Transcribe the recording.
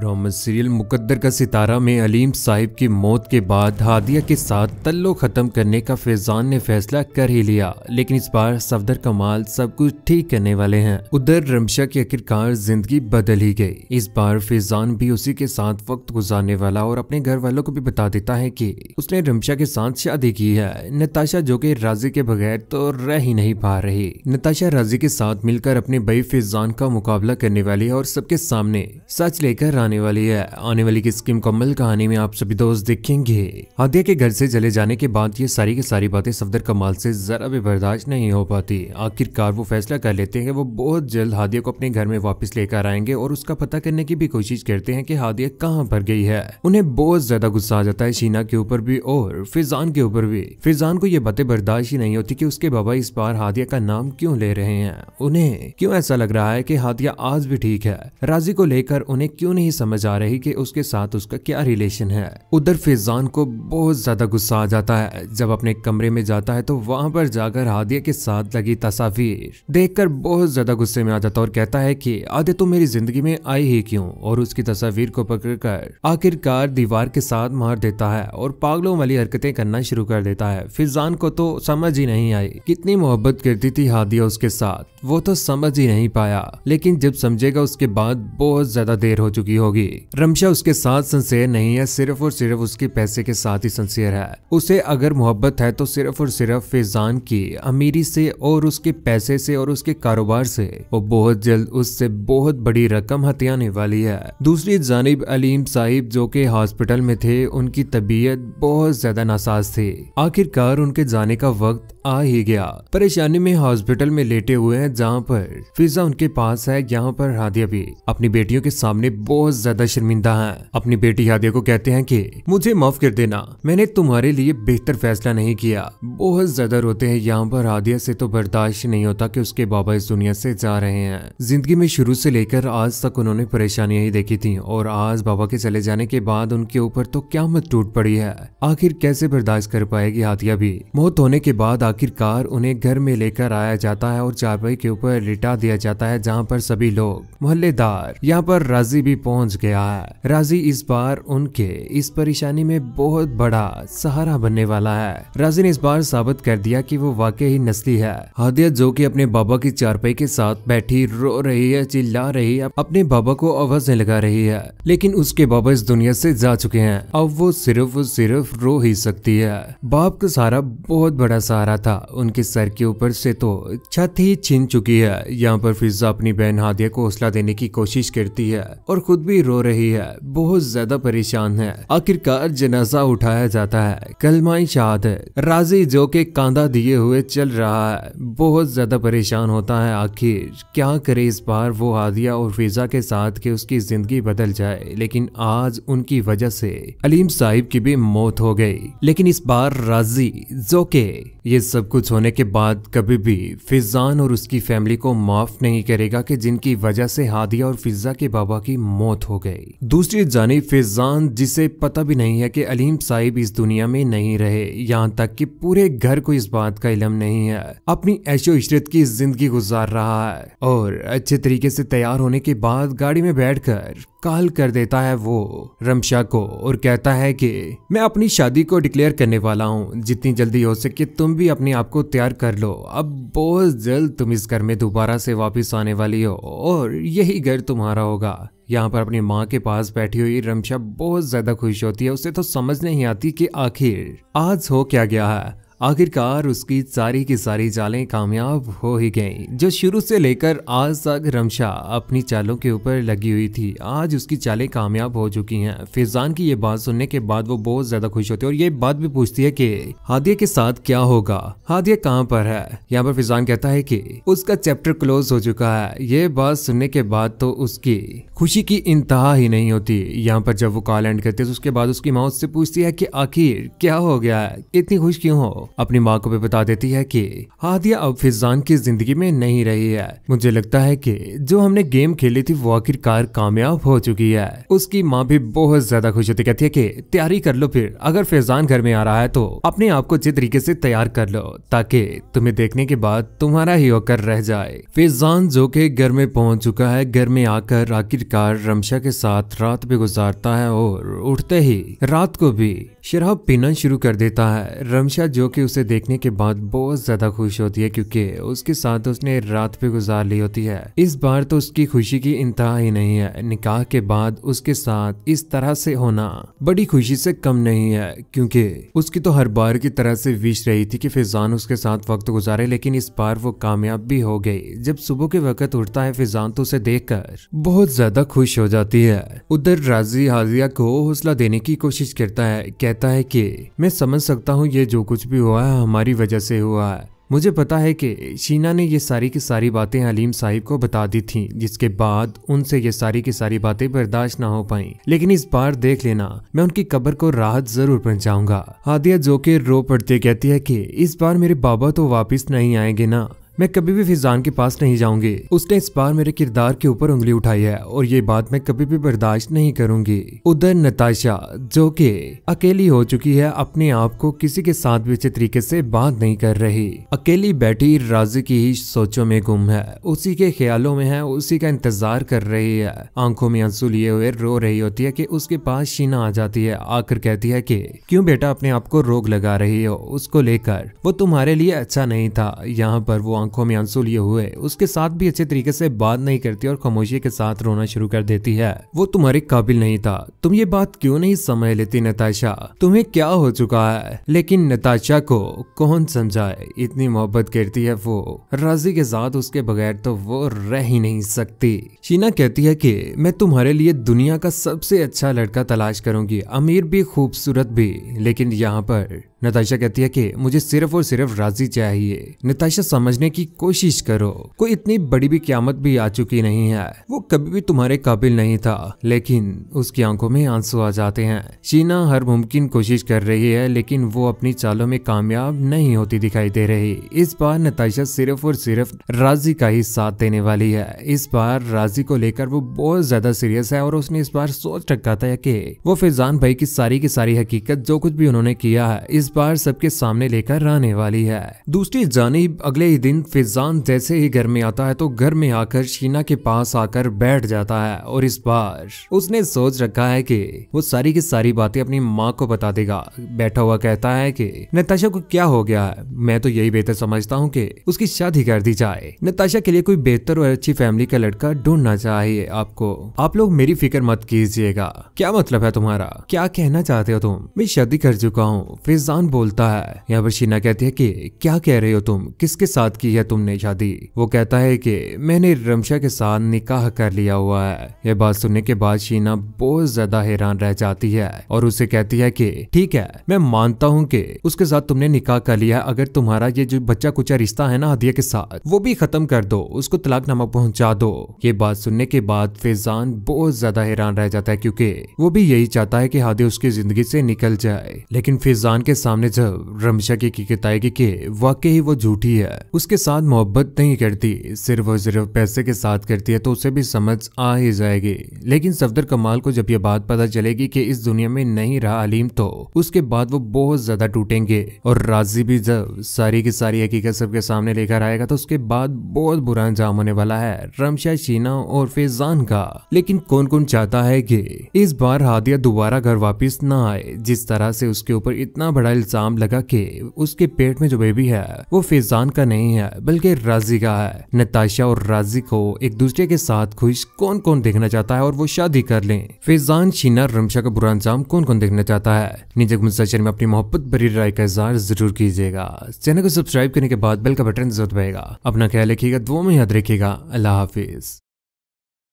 drama serial मुकद्दर का सितारा में अलीम साहिब की मौत के बाद हादिया के साथ तल्लो ख़त्म करने का फैजान ने फैसला कर ही लिया लेकिन इस बार सफदर कमाल सब कुछ ठीक करने वाले हैं उधर रमशा की आखिरकार जिंदगी बदल ही गई इस बार फैजान भी उसी के साथ वक्त गुजारने वाला और अपने घर वालों को भी बता देता है की उसने रमशा के साथ शादी की है नताशा जो की राजी के बगैर तो रह ही नहीं पा रही नताशा राजी के साथ मिलकर अपने बई फैजान का मुकाबला करने वाली है और सबके सामने सच लेकर आने वाली है आने वाली किसकी मुकम्मल कहानी में आप सभी दोस्त देखेंगे हादिया के घर से चले जाने के बाद ये सारी की सारी बातें सफदर कमाल से जरा भी बर्दाश्त नहीं हो पाती आखिरकार वो फैसला कर लेते हैं वो बहुत जल्द हादिया को अपने घर में वापस लेकर आएंगे और उसका पता करने की भी कोशिश करते हैं कि हादिया कहाँ पर गई है उन्हें बहुत ज्यादा गुस्सा आ जाता है शीना के ऊपर भी और फिजान के ऊपर भी फिजान को ये बातें बर्दाश्त ही नहीं होती कि उसके बाबा इस बार हादिया का नाम क्यों ले रहे हैं उन्हें क्यों ऐसा लग रहा है कि हादिया आज भी ठीक है राजी को लेकर उन्हें क्यों नहीं समझ आ रही कि उसके साथ उसका क्या रिलेशन है उधर फिजान को बहुत ज्यादा गुस्सा आ जाता है जब अपने कमरे में जाता है तो वहां पर जाकर हादिया के साथ लगी तस्वीर देखकर बहुत ज्यादा गुस्से में आ जाता और कहता है कि आदि तो मेरी जिंदगी में आई ही क्यों और उसकी तस्वीर को पकड़कर आखिरकार दीवार के साथ मार देता है और पागलों वाली हरकतें करना शुरू कर देता है फिजान को तो समझ ही नहीं आई कितनी मोहब्बत करती थी हादिया उसके साथ वो तो समझ ही नहीं पाया लेकिन जब समझेगा उसके बाद बहुत ज्यादा देर हो चुकी चुकी होगी रमशा उसके साथ संसेयर नहीं है सिर्फ और सिर्फ उसके पैसे के साथ ही संसेयर है उसे अगर मोहब्बत है तो सिर्फ और सिर्फ फैजान की अमीरी से और उसके पैसे से और उसके कारोबार से वो बहुत जल्द उससे बहुत बड़ी रकम हथियाने वाली है दूसरी जानब अलीम साहिब जो के हॉस्पिटल में थे उनकी तबीयत बहुत ज्यादा नासाज थी आखिरकार उनके जाने का वक्त आ ही गया परेशानी में हॉस्पिटल में लेटे हुए हैं जहाँ पर फिजा उनके पास है यहाँ पर हादिया भी अपनी बेटियों के सामने बहुत बहुत ज्यादा शर्मिंदा हैं अपनी बेटी हादिया को कहते हैं कि मुझे माफ कर देना मैंने तुम्हारे लिए बेहतर फैसला नहीं किया बहुत ज्यादा रोते हैं यहाँ पर हादिया से तो बर्दाश्त नहीं होता कि उसके बाबा इस दुनिया से जा रहे हैं जिंदगी में शुरू से लेकर आज तक उन्होंने परेशानियां ही देखी थी और आज बाबा के चले जाने के बाद उनके ऊपर तो क्या मत टूट पड़ी है आखिर कैसे बर्दाश्त कर पाएगी हाथिया भी मौत होने के बाद आखिरकार उन्हें घर में लेकर आया जाता है और चारपाई के ऊपर लिटा दिया जाता है जहाँ पर सभी लोग मोहल्लेदार यहाँ पर राजी भी पहुँच गया है राजी इस बार उनके इस परेशानी में बहुत बड़ा सहारा बनने वाला है राजी ने इस बार साबित कर दिया की वो वाकई ही नस्ली है हादिया जो की अपने बाबा की चारपाई के साथ बैठी रो रही है चिल्ला रही है अपने बाबा को आवाज लगा रही है लेकिन उसके बाबा इस दुनिया से जा चुके हैं अब वो सिर्फ सिर्फ सिर्फ रो ही सकती है बाप का सहारा बहुत बड़ा सहारा था उनके सर के ऊपर से तो छत ही छिन चुकी है यहाँ पर फिजा अपनी बहन हादिया को हौसला देने की कोशिश करती है और खुद भी रो रही है बहुत ज्यादा परेशान है आखिरकार जनाजा उठाया जाता है कलमाई शाद राजी जो के कांधा दिए हुए चल रहा है बहुत ज्यादा परेशान होता है आखिर क्या करे इस बार वो हादिया और फिजा के साथ के उसकी जिंदगी बदल जाए लेकिन आज उनकी वजह से अलीम साहिब की भी मौत हो गई लेकिन इस बार राजी जोके ये सब कुछ होने के बाद कभी भी फिजान और उसकी फैमिली को माफ नहीं करेगा कि जिनकी वजह से हादिया और फिजा के बाबा की मौत हो गई दूसरी जानी फिजान जिसे पता भी नहीं है कि अलीम साहिब इस दुनिया में नहीं रहे यहाँ तक कि पूरे घर को इस बात का इलम नहीं है अपनी ऐशो इशरत की जिंदगी गुजार रहा है और अच्छे तरीके से तैयार होने के बाद गाड़ी में बैठकर कॉल कर देता है वो रमशा को और कहता है कि मैं अपनी शादी को डिक्लेयर करने वाला हूँ जितनी जल्दी हो सके तुम भी अपने आप को तैयार कर लो अब बहुत जल्द तुम इस घर में दोबारा से वापस आने वाली हो और यही घर तुम्हारा होगा यहाँ पर अपनी माँ के पास बैठी हुई रमशा बहुत ज्यादा खुश होती है उसे तो समझ नहीं आती कि आखिर आज हो क्या गया है आखिरकार उसकी सारी की सारी चालें कामयाब हो ही गईं जो शुरू से लेकर आज तक रमशा अपनी चालों के ऊपर लगी हुई थी आज उसकी चालें कामयाब हो चुकी हैं फिजान की ये बात सुनने के बाद वो बहुत ज़्यादा खुश होती है और ये बात भी पूछती है कि हादिया के साथ क्या होगा हादिया कहाँ पर है यहाँ पर फिजान कहता है की उसका चैप्टर क्लोज हो चुका है ये बात सुनने के बाद तो उसकी खुशी की इंतहा ही नहीं होती यहाँ पर जब वो कॉल एंड करती है तो उसके बाद उसकी माँ उससे पूछती है कि आखिर क्या हो गया है इतनी खुश क्यों हो अपनी माँ को भी बता देती है कि हादिया अब फिजान की जिंदगी में नहीं रही है मुझे लगता है कि जो हमने गेम खेली थी वो आखिरकार कामयाब हो चुकी है उसकी माँ भी बहुत ज्यादा खुश होती कहती है कि तैयारी कर लो फिर अगर फैजान घर में आ रहा है तो अपने आप को अच्छे तरीके से तैयार कर लो ताकि तुम्हें देखने के बाद तुम्हारा ही होकर रह जाए फैजान जो के घर में पहुंच चुका है घर में आकर आखिरकार रमशा के साथ रात भी गुजारता है और उठते ही रात को भी शराब पीना शुरू कर देता है रमशा जो कि उसे देखने के बाद बहुत ज्यादा खुश होती है क्योंकि उसके साथ उसने रात भी गुजार ली होती है इस बार तो उसकी खुशी की इंतहा ही नहीं है निकाह के बाद उसके साथ इस तरह से होना बड़ी खुशी से कम नहीं है क्योंकि उसकी तो हर बार की तरह से विश रही थी कि फिजान उसके साथ वक्त गुजारे लेकिन इस बार वो कामयाब भी हो गई जब सुबह के वक्त उठता है फिजान तो उसे देख बहुत ज्यादा खुश हो जाती है उधर राजी हाजिया को हौसला देने की कोशिश करता है कहता है की मैं समझ सकता हूँ ये जो कुछ भी हुआ है हमारी वजह से हुआ है मुझे पता है कि शीना ने ये सारी की सारी बातें अलीम साहिब को बता दी थीं जिसके बाद उनसे ये सारी की सारी बातें बर्दाश्त ना हो पाई लेकिन इस बार देख लेना मैं उनकी कब्र को राहत जरूर पहुंचाऊंगा हादिया जो के रो पड़ते कहती है कि इस बार मेरे बाबा तो वापस नहीं आएंगे ना मैं कभी भी फिजान के पास नहीं जाऊंगी उसने इस बार मेरे किरदार के ऊपर उंगली उठाई है और ये बात मैं कभी भी बर्दाश्त नहीं करूंगी उधर नताशा जो कि अकेली हो चुकी है अपने आप को किसी के साथ भी अच्छे तरीके से बात नहीं कर रही अकेली बैठी राज की ही सोचों में गुम है उसी के ख्यालों में है उसी का इंतजार कर रही है आंखों में आंसू लिए हुए रो रही होती है की उसके पास शीना आ जाती है आकर कहती है की क्यूँ बेटा अपने आप को रोग लगा रही हो उसको लेकर वो तुम्हारे लिए अच्छा नहीं था यहाँ पर वो आंखों में आंसू लिए हुए उसके साथ भी अच्छे तरीके से बात नहीं करती और खामोशी के साथ रोना शुरू कर देती है वो तुम्हारे काबिल नहीं था तुम ये बात क्यों नहीं समझ लेती नताशा तुम्हें क्या हो चुका है लेकिन नताशा को कौन समझाए इतनी मोहब्बत करती है वो राजी के साथ उसके बगैर तो वो रह ही नहीं सकती शीना कहती है की मैं तुम्हारे लिए दुनिया का सबसे अच्छा लड़का तलाश करूंगी अमीर भी खूबसूरत भी लेकिन यहाँ पर नताशा कहती है कि मुझे सिर्फ और सिर्फ राजी चाहिए नताशा समझने की कोशिश करो कोई इतनी बड़ी भी क्यामत भी आ चुकी नहीं है वो कभी भी तुम्हारे काबिल नहीं था लेकिन उसकी आंखों में आंसू आ जाते हैं शीना हर मुमकिन कोशिश कर रही है लेकिन वो अपनी चालों में कामयाब नहीं होती दिखाई दे रही इस बार नताशा सिर्फ और सिर्फ राजी का ही साथ देने वाली है इस बार राजी को लेकर वो बहुत ज्यादा सीरियस है और उसने इस बार सोच रखा था कि वो फिजान भाई की सारी की सारी हकीकत जो कुछ भी उन्होंने किया है इस बार सबके सामने लेकर रहने वाली है दूसरी जानब अगले ही दिन फिजान जैसे ही घर में आता है तो घर में आकर शीना के पास आकर बैठ जाता है और इस बार उसने सोच रखा है कि वो सारी की सारी बातें अपनी माँ को बता देगा बैठा हुआ कहता है कि नताशा को क्या हो गया है मैं तो यही बेहतर समझता हूँ कि उसकी शादी कर दी जाए नताशा के लिए कोई बेहतर और अच्छी फैमिली का लड़का ढूंढना चाहिए आपको आप लोग मेरी फिक्र मत कीजिएगा क्या मतलब है तुम्हारा क्या कहना चाहते हो तुम मैं शादी कर चुका हूँ फिजान कौन बोलता है यहाँ पर शीना कहती है कि क्या कह रहे हो तुम किसके साथ की है तुमने शादी वो कहता है कि मैंने रमशा के साथ निकाह कर लिया हुआ है यह बात सुनने के बाद शीना बहुत ज्यादा हैरान रह जाती है और उसे कहती है कि ठीक है मैं मानता हूँ कि उसके साथ तुमने निकाह कर लिया अगर तुम्हारा ये जो बच्चा कुचा रिश्ता है ना हदिया के साथ वो भी खत्म कर दो उसको तलाक तलाकनामा पहुंचा दो ये बात सुनने के बाद फैजान बहुत ज्यादा हैरान रह जाता है क्योंकि वो भी यही चाहता है कि हादिया उसकी जिंदगी से निकल जाए लेकिन फिजान के सामने जब रमशा की आएगी कि वाकई ही वो झूठी है उसके साथ मोहब्बत नहीं करती सिर्फ और सिर्फ पैसे के साथ करती है तो उसे भी समझ आ ही जाएगी लेकिन सफदर कमाल को जब यह बात पता चलेगी कि इस दुनिया में नहीं रहा अलीम तो उसके बाद वो बहुत ज्यादा टूटेंगे और राजी भी जब सारी की सारी हकीकत सबके सामने लेकर आएगा तो उसके बाद बहुत बुरा अंजाम होने वाला है रमशा शीना और फेजान का लेकिन कौन कौन चाहता है कि इस बार हादिया दोबारा घर वापिस न आए जिस तरह से उसके ऊपर इतना बड़ा का इल्जाम लगा कि उसके पेट में जो बेबी है वो फैजान का नहीं है बल्कि राजी का है नताशा और राजी को एक दूसरे के साथ खुश कौन कौन देखना चाहता है और वो शादी कर ले फैजान शीना रमशा का बुरा अंजाम कौन कौन देखना चाहता है नीचे मुसाशर में अपनी मोहब्बत भरी राय का इजहार जरूर कीजिएगा चैनल को सब्सक्राइब करने के बाद बेल का बटन जरूर पाएगा अपना ख्याल रखिएगा दो में याद रखिएगा अल्लाह हाफिज